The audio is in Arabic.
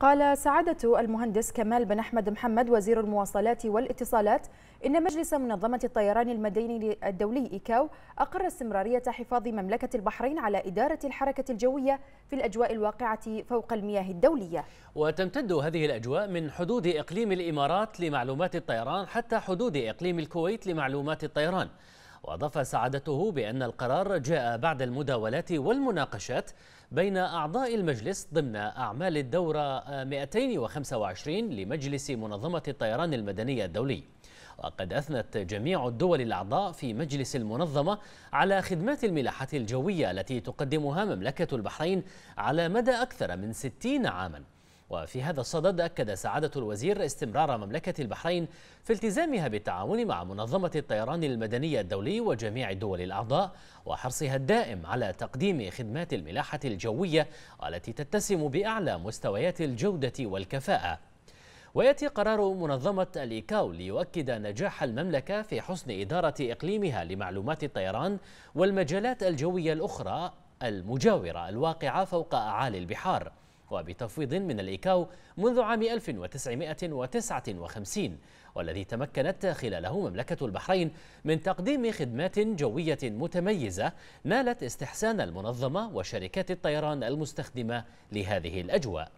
قال سعادة المهندس كمال بن أحمد محمد وزير المواصلات والاتصالات إن مجلس منظمة الطيران المدني الدولي إيكاو أقر استمرارية حفاظ مملكة البحرين على إدارة الحركة الجوية في الأجواء الواقعة فوق المياه الدولية وتمتد هذه الأجواء من حدود إقليم الإمارات لمعلومات الطيران حتى حدود إقليم الكويت لمعلومات الطيران وأضاف سعادته بأن القرار جاء بعد المداولات والمناقشات بين أعضاء المجلس ضمن أعمال الدورة 225 لمجلس منظمة الطيران المدني الدولي وقد أثنت جميع الدول الأعضاء في مجلس المنظمة على خدمات الملاحة الجوية التي تقدمها مملكة البحرين على مدى أكثر من 60 عاماً وفي هذا الصدد أكد سعادة الوزير استمرار مملكة البحرين في التزامها بالتعاون مع منظمة الطيران المدني الدولي وجميع الدول الأعضاء وحرصها الدائم على تقديم خدمات الملاحة الجوية التي تتسم بأعلى مستويات الجودة والكفاءة وياتي قرار منظمه الايكاو ليؤكد نجاح المملكه في حسن اداره اقليمها لمعلومات الطيران والمجالات الجويه الاخرى المجاوره الواقعه فوق اعالي البحار وبتفويض من الإيكاو منذ عام 1959 والذي تمكنت خلاله مملكة البحرين من تقديم خدمات جوية متميزة نالت استحسان المنظمة وشركات الطيران المستخدمة لهذه الأجواء